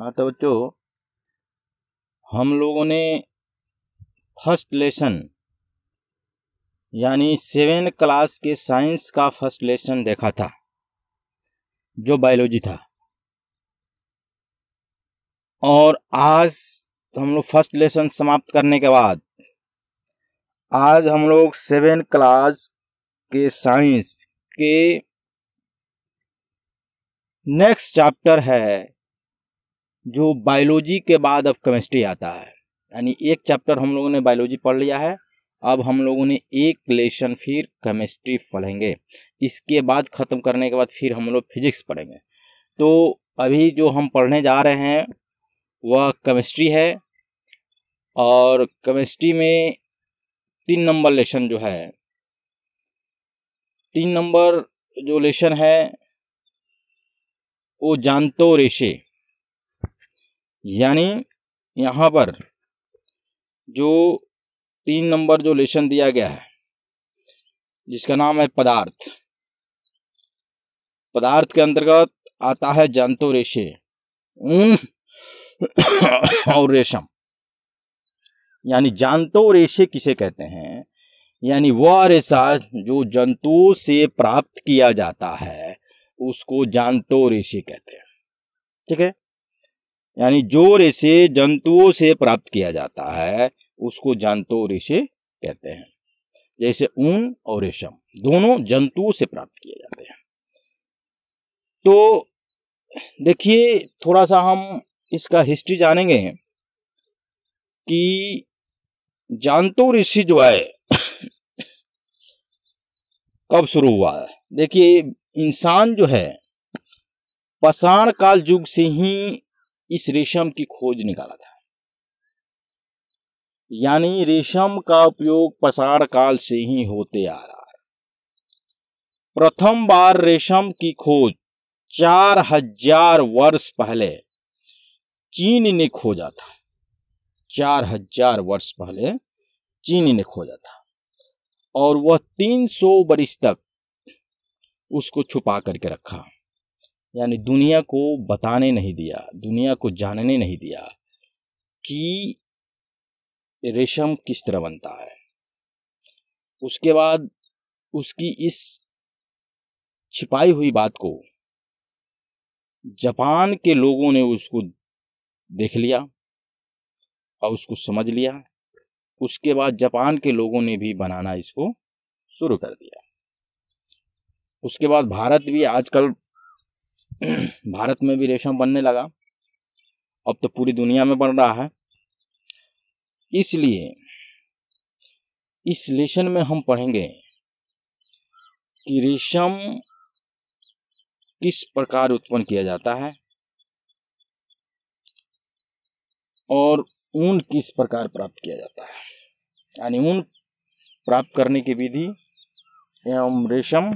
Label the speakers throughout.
Speaker 1: हाँ तो बच्चों हम लोगों ने फर्स्ट लेसन यानी सेवन क्लास के साइंस का फर्स्ट लेसन देखा था जो बायोलॉजी था और आज तो हम लोग फर्स्ट लेसन समाप्त करने के बाद आज हम लोग सेवन क्लास के साइंस के नेक्स्ट चैप्टर है जो बायोलॉजी के बाद अब केमिस्ट्री आता है यानी एक चैप्टर हम लोगों ने बायोलॉजी पढ़ लिया है अब हम लोगों ने एक लेशन फिर केमिस्ट्री पढ़ेंगे इसके बाद ख़त्म करने के बाद फिर हम लोग फिजिक्स पढ़ेंगे तो अभी जो हम पढ़ने जा रहे हैं वह केमिस्ट्री है और केमिस्ट्री में तीन नंबर लेशन जो है तीन नंबर जो लेशन है वो जानतो रेशे यानी यहाँ पर जो तीन नंबर जो लेसन दिया गया है जिसका नाम है पदार्थ पदार्थ के अंतर्गत आता है जंतु रेशे ऊन और रेशम यानी जानतो रेशे किसे कहते हैं यानी वह रेशा जो जंतुओं से प्राप्त किया जाता है उसको जानतो रेशे कहते हैं ठीक है यानी जो रेशे जंतुओं से प्राप्त किया जाता है उसको जंतु रेशे कहते हैं जैसे ऊन और रेशम दोनों जंतुओं से प्राप्त किए जाते हैं तो देखिए थोड़ा सा हम इसका हिस्ट्री जानेंगे कि जानतो ऋषि जो है कब शुरू हुआ है देखिए इंसान जो है पसार काल युग से ही इस रेशम की खोज निकाला था यानी रेशम का उपयोग पसार काल से ही होते आ रहा है प्रथम बार रेशम की खोज चार हजार वर्ष पहले चीन ने खोजा था चार हजार वर्ष पहले चीन ने खोजा था और वह तीन सौ बरिस तक उसको छुपा करके रखा यानी दुनिया को बताने नहीं दिया दुनिया को जानने नहीं दिया कि रेशम किस तरह बनता है उसके बाद उसकी इस छिपाई हुई बात को जापान के लोगों ने उसको देख लिया और उसको समझ लिया उसके बाद जापान के लोगों ने भी बनाना इसको शुरू कर दिया उसके बाद भारत भी आजकल भारत में भी रेशम बनने लगा अब तो पूरी दुनिया में बन रहा है इसलिए इस लेसन में हम पढ़ेंगे कि रेशम किस प्रकार उत्पन्न किया जाता है और ऊन किस प्रकार प्राप्त किया जाता है यानी ऊन प्राप्त करने की विधि एवं रेशम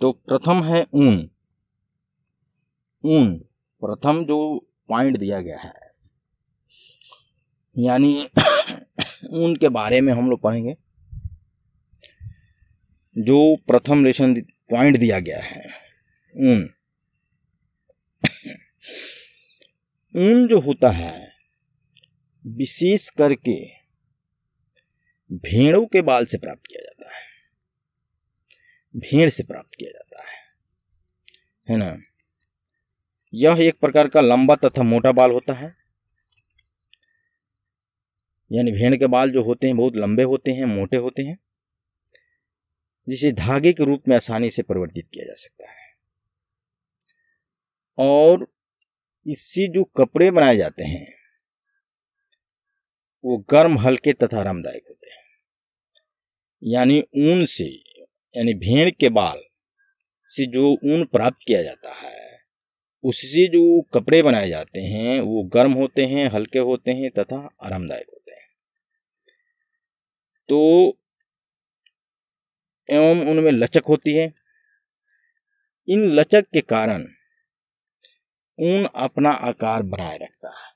Speaker 1: तो प्रथम है ऊन ऊन प्रथम जो पॉइंट दिया गया है यानी ऊन के बारे में हम लोग पढ़ेंगे जो प्रथम रेशन पॉइंट दिया गया है ऊन ऊन जो होता है विशेष करके भेड़ों के बाल से प्राप्त किया जाता है भेड़ से प्राप्त किया जाता है है ना यह एक प्रकार का लंबा तथा मोटा बाल होता है यानी भेड़ के बाल जो होते हैं बहुत लंबे होते हैं मोटे होते हैं जिसे धागे के रूप में आसानी से परिवर्तित किया जा सकता है और इससे जो कपड़े बनाए जाते हैं वो गर्म हल्के तथा आरामदायक होते हैं यानी ऊन से यानी भेड़ के बाल से जो ऊन प्राप्त किया जाता है उससे जो कपड़े बनाए जाते हैं वो गर्म होते हैं हल्के होते हैं तथा आरामदायक होते हैं तो एवं उनमें लचक होती है इन लचक के कारण ऊन अपना आकार बनाए रखता है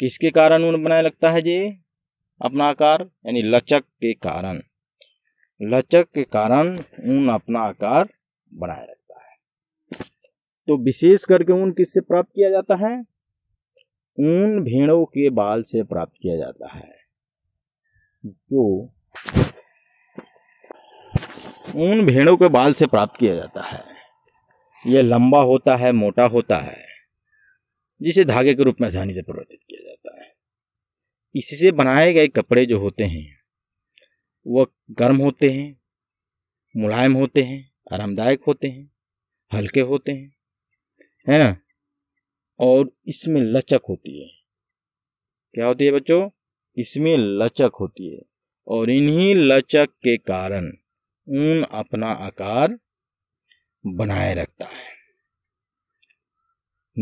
Speaker 1: किसके कारण ऊन बनाए रखता है जी अपना आकार यानी लचक के कारण लचक के कारण ऊन अपना आकार बनाए रखता है तो विशेष करके ऊन किससे प्राप्त किया जाता है ऊन भेड़ों के बाल से प्राप्त किया जाता है जो ऊन भेड़ों के बाल से प्राप्त किया जाता है यह लंबा होता है मोटा होता है जिसे धागे के रूप में आसानी से परिवर्तित किया जाता है इससे बनाए गए कपड़े जो होते हैं वह गर्म होते हैं मुलायम होते हैं आरामदायक होते हैं हल्के होते हैं है ना और इसमें लचक होती है क्या होती है बच्चों इसमें लचक होती है और इन्हीं लचक के कारण ऊन अपना आकार बनाए रखता है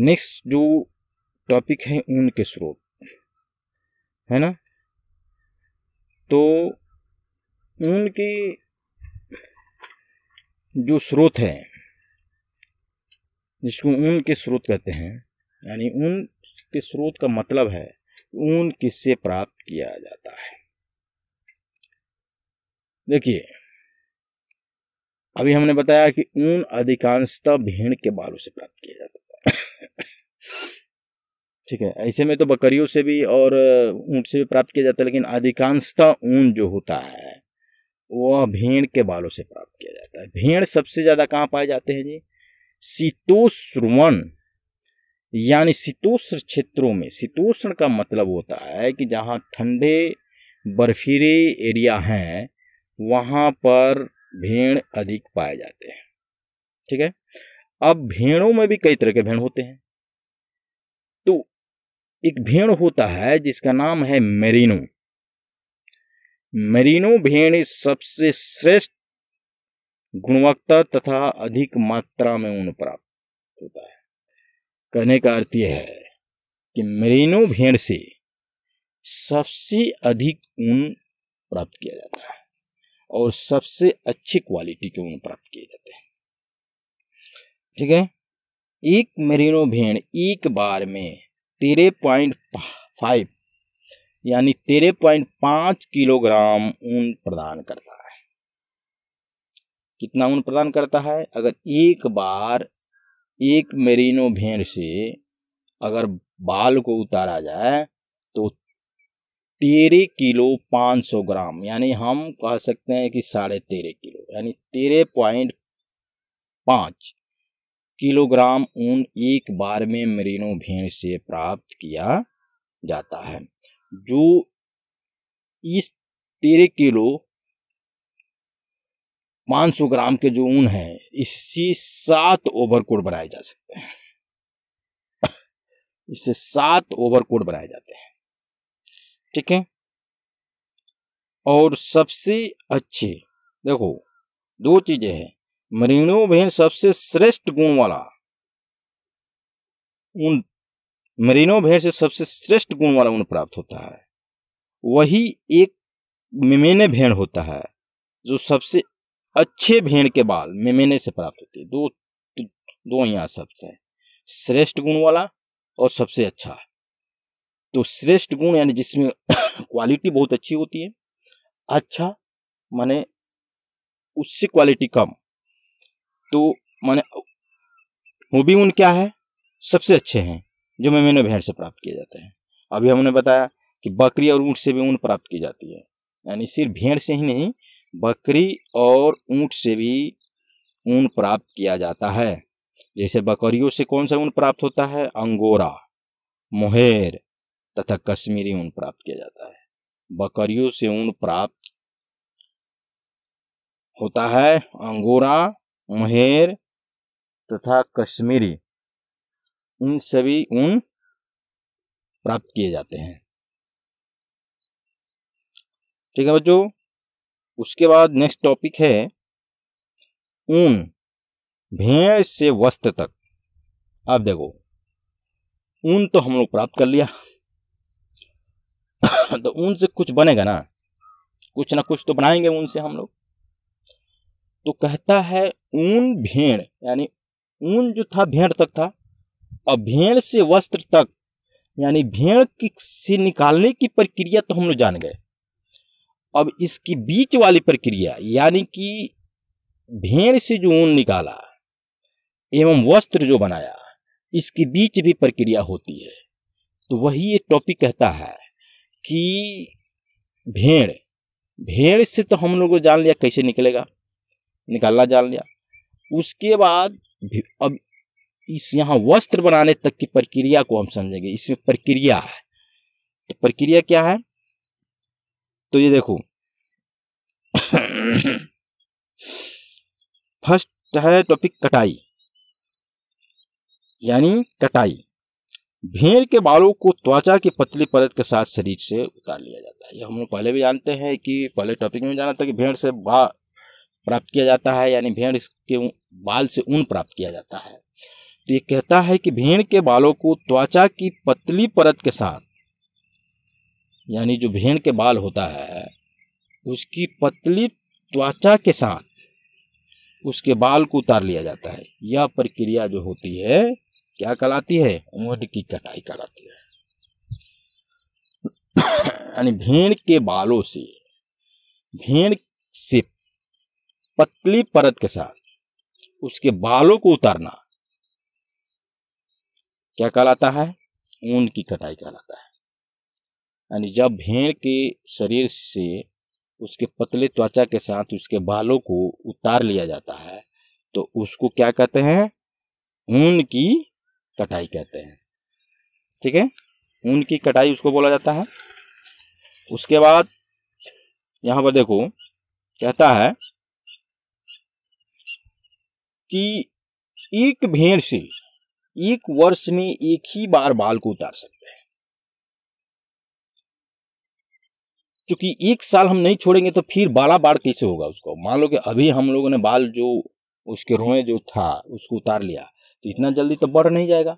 Speaker 1: नेक्स्ट जो टॉपिक है ऊन के स्रोत है ना तो उनके जो स्रोत है जिसको ऊन के स्रोत कहते हैं यानी ऊन के स्रोत का मतलब है ऊन किससे प्राप्त किया जाता है देखिए अभी हमने बताया कि ऊन अधिकांशतः भेड़ के बालों से प्राप्त किया जाता है ठीक है ऐसे में तो बकरियों से भी और ऊंट से भी प्राप्त किया जाता है लेकिन अधिकांशतः ऊन जो होता है वह भेड़ के बालों से प्राप्त किया जाता है भेड़ सबसे ज़्यादा कहाँ पाए जाते हैं जी शीतोष्रवण यानी शीतोष्ण क्षेत्रों में शीतोष्ण का मतलब होता है कि जहाँ ठंडे बर्फीले एरिया हैं वहाँ पर भेड़ अधिक पाए जाते हैं ठीक है अब भेड़ों में भी कई तरह के भेड़ होते हैं तो एक भेड़ होता है जिसका नाम है मेरिनो मेरिनो भेड़ सबसे श्रेष्ठ गुणवत्ता तथा अधिक मात्रा में ऊन प्राप्त होता है कहने का अर्थ यह है कि मेरिनो भेड़ से सबसे अधिक ऊन प्राप्त किया जाता है और सबसे अच्छी क्वालिटी के ऊन प्राप्त किए जाते हैं ठीक है एक मेरिनो भेड़ एक बार में तेरह पॉइंट फाइव यानी तेरह पॉइंट पाँच किलोग्राम ऊन प्रदान करता है कितना ऊन प्रदान करता है अगर एक बार एक मेरिनो भेड़ से अगर बाल को उतारा जाए तो तेरह किलो पाँच सौ ग्राम यानी हम कह सकते हैं कि साढ़े तेरह किलो यानी तेरह पॉइंट पाँच किलोग्राम ऊन एक बार में मेरिनो भेड़ से प्राप्त किया जाता है जो इस तेरह किलो पाँच सौ ग्राम के जो ऊन है इससे सात ओवरकोट बनाए जा सकते हैं इससे सात ओवरकोट बनाए जाते हैं ठीक है और सबसे अच्छे देखो दो चीजें हैं मरीनो भेड़ सबसे श्रेष्ठ गुण वाला ऊन मरीनो भेड़ से सबसे श्रेष्ठ गुण वाला ऊन प्राप्त होता है वही एक मेमेने भेड़ होता है जो सबसे अच्छे भेड़ के बाल मेमेने से प्राप्त होती है दो दो यहाँ शब्द है श्रेष्ठ गुण वाला और सबसे अच्छा तो श्रेष्ठ गुण यानी जिसमें क्वालिटी बहुत अच्छी होती है अच्छा माने उससे क्वालिटी कम तो माने वो भी उन क्या है सबसे अच्छे हैं जो मेमने भेड़ से प्राप्त किया जाता है अभी हमने बताया कि बकरी और ऊँट से भी ऊन प्राप्त की जाती है यानी सिर्फ भेड़ से ही नहीं बकरी और ऊँट से भी ऊन प्राप्त किया जाता है जैसे बकरियों से कौन सा ऊन प्राप्त होता है अंगोरा मोहेर तथा कश्मीरी ऊन प्राप्त किया जाता है बकरियों से ऊन प्राप्त होता है अंगोरा मोहेर तथा कश्मीरी इन सभी ऊन प्राप्त किए जाते हैं ठीक है बच्चों उसके बाद नेक्स्ट टॉपिक है ऊन भेड़ से वस्त्र तक आप देखो ऊन तो हम लोग प्राप्त कर लिया तो ऊन से कुछ बनेगा ना कुछ ना कुछ तो बनाएंगे ऊन से हम लोग तो कहता है ऊन भेड़ यानी ऊन जो था भेड़ तक था और भेड़ से वस्त्र तक यानी भेड़ की से निकालने की प्रक्रिया तो हम लोग जान गए अब इसकी बीच वाली प्रक्रिया यानी कि भेड़ से जो ऊन निकाला एवं वस्त्र जो बनाया इसके बीच भी प्रक्रिया होती है तो वही ये टॉपिक कहता है कि भेड़ भेड़ से तो हम लोगों जान लिया कैसे निकलेगा निकालना जान लिया उसके बाद अब इस यहाँ वस्त्र बनाने तक की प्रक्रिया को हम समझेंगे इसमें प्रक्रिया है तो प्रक्रिया क्या है तो ये देखो फर्स्ट है टॉपिक कटाई यानी कटाई भेड़ के बालों को त्वचा की पतली परत के साथ शरीर से उतार लिया जाता है ये हम लोग पहले भी जानते हैं कि पहले टॉपिक में जाना था कि भेड़ से बा प्राप्त किया जाता है यानी भेड़ के बाल से ऊन प्राप्त किया जाता है तो ये कहता है कि भेड़ के बालों को त्वचा की पतली परत के साथ यानी जो भेड़ के बाल होता है उसकी पतली त्वचा के साथ उसके बाल को उतार लिया जाता है यह प्रक्रिया जो होती है क्या कहलाती है ऊंट की कटाई कहलाती है यानी भेड़ के बालों से भेड़ से पतली परत के साथ उसके बालों को उतारना क्या कहलाता है ऊन की कटाई कहलाता है यानी जब भेड़ के शरीर से उसके पतले त्वचा के साथ उसके बालों को उतार लिया जाता है तो उसको क्या कहते हैं ऊन की कटाई कहते हैं ठीक है ऊन की कटाई उसको बोला जाता है उसके बाद यहाँ पर देखो कहता है कि एक भेड़ से एक वर्ष में एक ही बार बाल को उतार सकते हैं क्योंकि एक साल हम नहीं छोड़ेंगे तो फिर बाला बार कैसे होगा उसको मान लो कि अभी हम लोगों ने बाल जो उसके रोए जो था उसको उतार लिया तो इतना जल्दी तो बढ़ नहीं जाएगा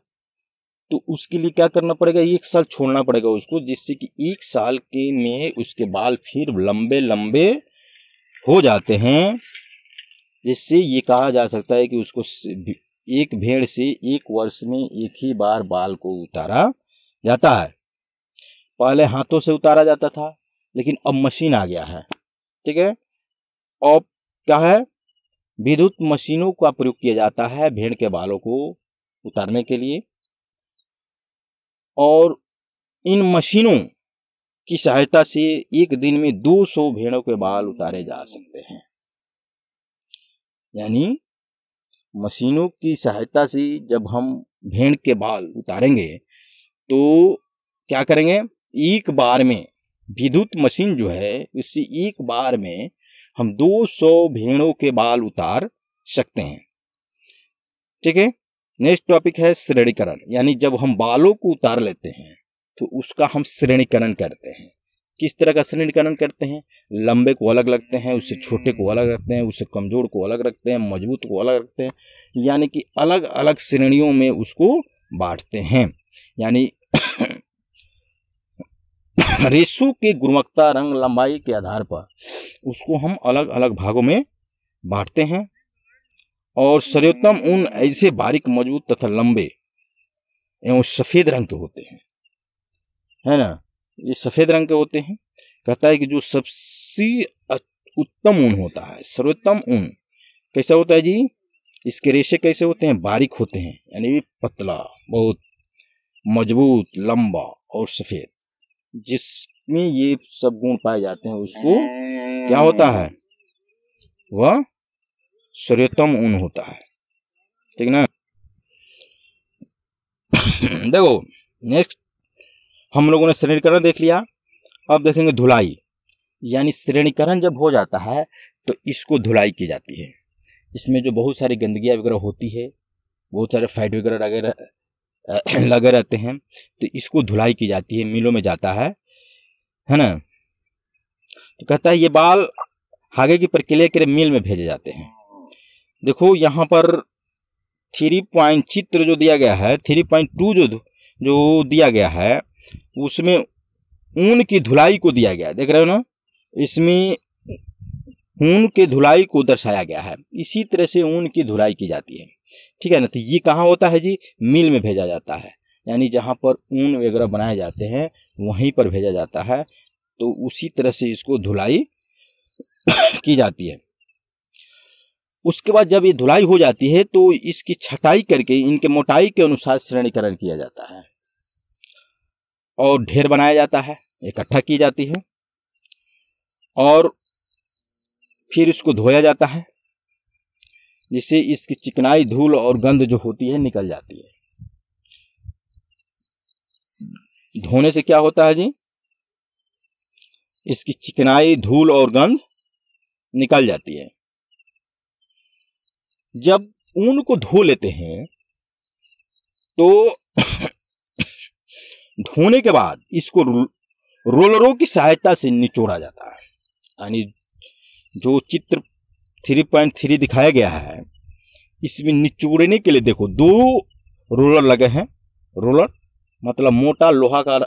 Speaker 1: तो उसके लिए क्या करना पड़ेगा एक साल छोड़ना पड़ेगा उसको जिससे कि एक साल के में उसके बाल फिर लंबे लंबे हो जाते हैं जिससे ये कहा जा सकता है कि उसको एक भेड़ से एक वर्ष में एक ही बार बाल को उतारा जाता है पहले हाथों से उतारा जाता था लेकिन अब मशीन आ गया है ठीक है और क्या है विद्युत मशीनों का प्रयोग किया जाता है भेड़ के बालों को उतारने के लिए और इन मशीनों की सहायता से एक दिन में 200 भेड़ों के बाल उतारे जा सकते हैं यानी मशीनों की सहायता से जब हम भेड़ के बाल उतारेंगे तो क्या करेंगे एक बार में विद्युत मशीन जो है उससे एक बार में हम 200 भेड़ों के बाल उतार सकते हैं ठीक है नेक्स्ट टॉपिक है श्रेणीकरण यानी जब हम बालों को उतार लेते हैं तो उसका हम श्रेणीकरण करते हैं किस तरह का श्रेणीकरण करते हैं लंबे को अलग रखते हैं उससे छोटे को अलग रखते हैं उससे कमज़ोर को अलग रखते हैं मजबूत को अलग रखते हैं यानी कि अलग अलग श्रेणियों में उसको बांटते हैं यानी रेशो के गुणवत्ता रंग लंबाई के आधार पर उसको हम अलग अलग भागों में बांटते हैं और सर्वोत्तम ऊन ऐसे बारीक मजबूत तथा लंबे एवं सफ़ेद रंग के होते हैं है ना ये सफ़ेद रंग के होते हैं कहता है कि जो सबसे उत्तम ऊन होता है सर्वोत्तम ऊन कैसा होता है जी इसके रेशे कैसे होते हैं बारीक होते हैं यानी पतला बहुत मजबूत लंबा और सफ़ेद जिसमें ये सब गुण पाए जाते हैं उसको क्या होता है वह सर्वोत्तम ऊन होता है ठीक ना देखो नेक्स्ट हम लोगों ने श्रेणीकरण देख लिया अब देखेंगे धुलाई यानी श्रेणीकरण जब हो जाता है तो इसको धुलाई की जाती है इसमें जो बहुत सारी गंदगियाँ वगैरह होती है बहुत सारे फैट वगैरह लगे लगे रहते हैं तो इसको धुलाई की जाती है मिलों में जाता है है ना तो कहता है ये बाल आगे की प्रक्रिया के लिए मिल में भेजे जाते हैं देखो यहाँ पर थ्री पॉइंट चित्र जो दिया गया है थ्री पॉइंट टू जो जो दिया गया है उसमें ऊन की धुलाई को दिया गया है देख रहे हो ना इसमें ऊन के धुलाई को दर्शाया गया है इसी तरह से ऊन की धुलाई की जाती है ठीक है ना तो ये कहाँ होता है जी मिल में भेजा जाता है यानी जहाँ पर ऊन वगैरह बनाए जाते हैं वहीं पर भेजा जाता है तो उसी तरह से इसको धुलाई की जाती है उसके बाद जब ये धुलाई हो जाती है तो इसकी छटाई करके इनके मोटाई के अनुसार श्रेणीकरण किया जाता है और ढेर बनाया जाता है इकट्ठा की जाती है और फिर इसको धोया जाता है जिससे इसकी चिकनाई धूल और गंध जो होती है निकल जाती है धोने से क्या होता है जी इसकी चिकनाई धूल और गंध निकल जाती है जब ऊन को धो लेते हैं तो धोने के बाद इसको रोलरों की सहायता से निचोड़ा जाता है यानी जो चित्र थ्री पॉइंट थ्री दिखाया गया है इसमें निचोड़ने के लिए देखो दो रोलर लगे हैं रोलर मतलब मोटा लोहा का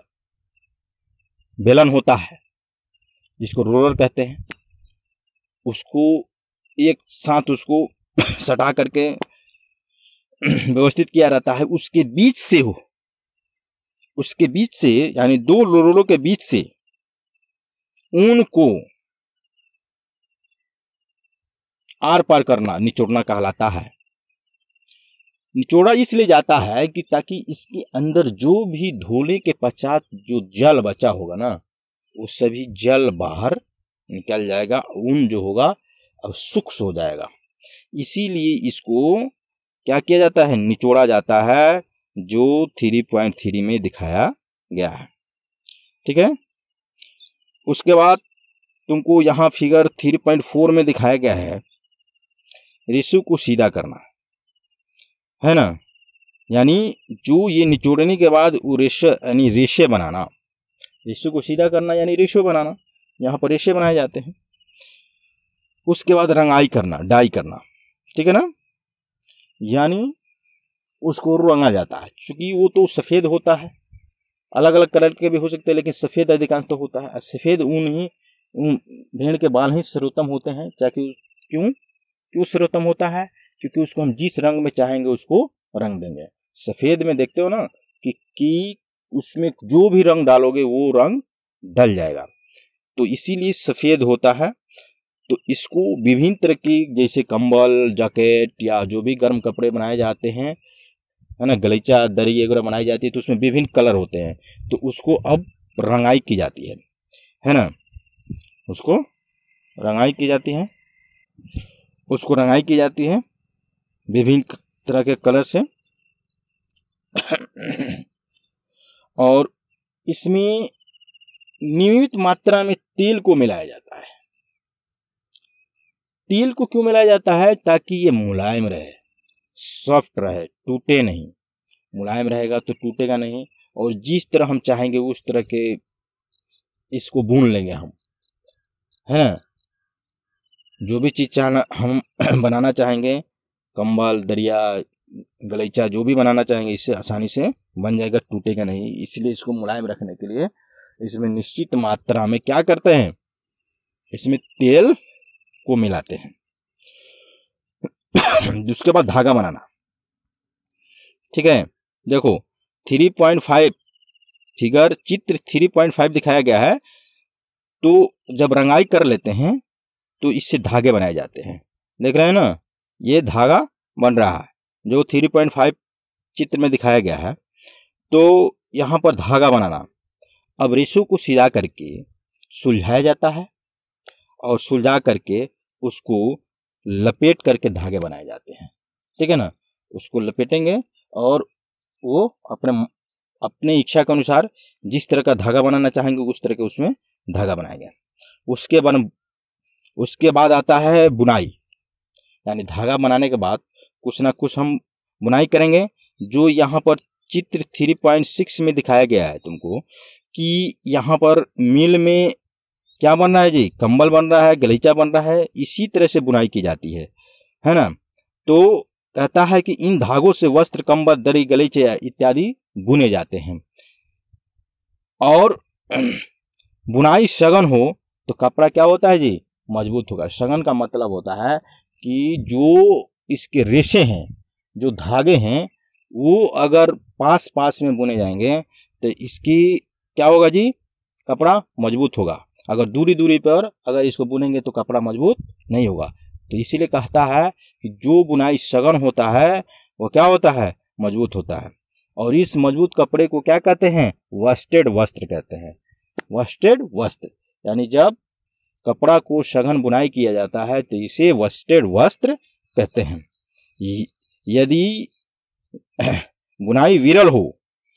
Speaker 1: बेलन होता है जिसको रोलर कहते हैं उसको एक साथ उसको सटा करके व्यवस्थित किया जाता है उसके बीच से हो उसके बीच से यानी दो लोरोलों के बीच से ऊन को आर पार करना निचोड़ना कहलाता है निचोड़ा इसलिए जाता है कि ताकि इसके अंदर जो भी धोले के पश्चात जो जल बचा होगा ना वो सभी जल बाहर निकल जाएगा ऊन जो होगा अब सुख हो जाएगा इसीलिए इसको क्या किया जाता है निचोड़ा जाता है जो थ्री पॉइंट थ्री में दिखाया गया है ठीक है उसके बाद तुमको यहाँ फिगर थ्री पॉइंट फोर में दिखाया गया है रेशो को सीधा करना है ना यानी जो ये निचोड़ने के बाद वो रेशे यानी रेशे बनाना रेशो को सीधा करना यानी रेशो बनाना यहाँ पर रेशे बनाए जाते हैं उसके बाद रंगाई करना डाई करना ठीक है ना यानी उसको रंगा जाता है क्योंकि वो तो सफ़ेद होता है अलग अलग कलर के भी हो सकते हैं लेकिन सफ़ेद अधिकांश तो होता है सफ़ेद ऊन ही भेड़ के बाल ही सर्वोत्तम होते हैं चाहे क्यों क्यों सर्वोत्तम होता है क्योंकि उसको हम जिस रंग में चाहेंगे उसको रंग देंगे सफ़ेद में देखते हो ना कि, कि उसमें जो भी रंग डालोगे वो रंग ढल जाएगा तो इसीलिए सफ़ेद होता है तो इसको विभिन्न तरह की जैसे कंबल जैकेट या जो भी गर्म कपड़े बनाए जाते हैं है ना गलीचा दरी वगैरह बनाई जाती है तो उसमें विभिन्न कलर होते हैं तो उसको अब रंगाई की जाती है है ना उसको रंगाई की जाती है उसको रंगाई की जाती है विभिन्न तरह के कलर से और इसमें नियमित मात्रा में तेल को मिलाया जाता है तेल को क्यों मिलाया जाता है ताकि ये मुलायम रहे सॉफ्ट रहे टूटे नहीं मुलायम रहेगा तो टूटेगा नहीं और जिस तरह हम चाहेंगे उस तरह के इसको बुन लेंगे हम है ना जो भी चीज़ चाहना हम बनाना चाहेंगे कंबल दरिया गलीचा जो भी बनाना चाहेंगे इससे आसानी से बन जाएगा टूटेगा नहीं इसलिए इसको मुलायम रखने के लिए इसमें निश्चित मात्रा में क्या करते हैं इसमें तेल को मिलाते हैं उसके बाद धागा बनाना ठीक है देखो थ्री पॉइंट फाइव फिगर चित्र थ्री पॉइंट फाइव दिखाया गया है तो जब रंगाई कर लेते हैं तो इससे धागे बनाए जाते हैं देख रहे हैं ना ये धागा बन रहा है जो थ्री पॉइंट फाइव चित्र में दिखाया गया है तो यहाँ पर धागा बनाना अब रेशो को सिला करके सुलझाया जाता है और सुलझा करके उसको लपेट करके धागे बनाए जाते हैं ठीक है ना उसको लपेटेंगे और वो अपने अपने इच्छा के अनुसार जिस तरह का धागा बनाना चाहेंगे उस तरह के उसमें धागा बनाएंगे उसके बन उसके बाद आता है बुनाई यानी धागा बनाने के बाद कुछ ना कुछ हम बुनाई करेंगे जो यहाँ पर चित्र थ्री पॉइंट सिक्स में दिखाया गया है तुमको कि यहाँ पर मिल में क्या बन रहा है जी कंबल बन रहा है गलीचा बन रहा है इसी तरह से बुनाई की जाती है है ना तो कहता है कि इन धागों से वस्त्र कंबल दरी गलीचे इत्यादि बुने जाते हैं और बुनाई सघन हो तो कपड़ा क्या होता है जी मजबूत होगा सघन का मतलब होता है कि जो इसके रेशे हैं जो धागे हैं वो अगर पास पास में बुने जाएंगे तो इसकी क्या होगा जी कपड़ा मजबूत होगा अगर दूरी दूरी पर अगर इसको बुनेंगे तो कपड़ा मजबूत नहीं होगा तो इसीलिए कहता है कि जो बुनाई सघन होता है वो क्या होता है मजबूत होता है और इस मजबूत कपड़े को क्या कहते हैं वस्टेड वस्त्र कहते हैं वस्टेड वस्त्र यानी जब कपड़ा को सघन बुनाई किया जाता है तो इसे वस्टेड वस्त्र कहते हैं यदि बुनाई विरल हो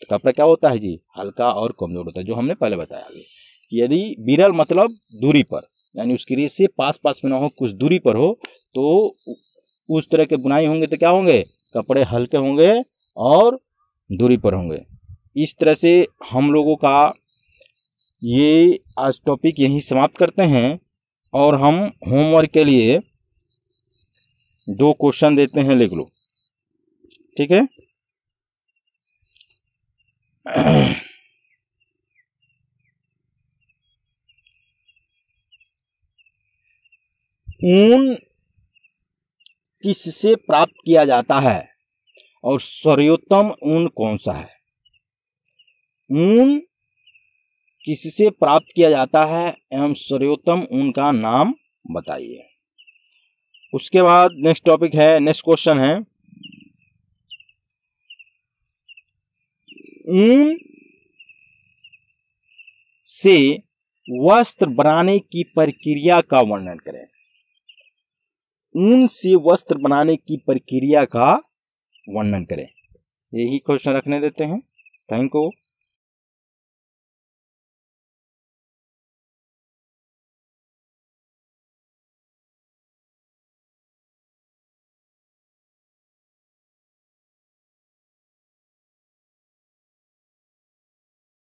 Speaker 1: तो कपड़ा क्या होता है जी हल्का और कमजोर होता है जो हमने पहले बताया यदि बिरल मतलब दूरी पर यानी उसकी रेस से पास पास में ना हो कुछ दूरी पर हो तो उस तरह के बुनाई होंगे तो क्या होंगे कपड़े हल्के होंगे और दूरी पर होंगे इस तरह से हम लोगों का ये आज टॉपिक यहीं समाप्त करते हैं और हम होमवर्क के लिए दो क्वेश्चन देते हैं लिख लो ठीक है ऊन किससे प्राप्त किया जाता है और सर्वोत्तम ऊन कौन सा है ऊन किससे प्राप्त किया जाता है एवं सर्वोत्तम ऊन का नाम बताइए उसके बाद नेक्स्ट टॉपिक है नेक्स्ट क्वेश्चन है ऊन से वस्त्र बनाने की प्रक्रिया का वर्णन करें ऊन से वस्त्र बनाने की प्रक्रिया का वर्णन करें यही क्वेश्चन रखने देते हैं थैंक यू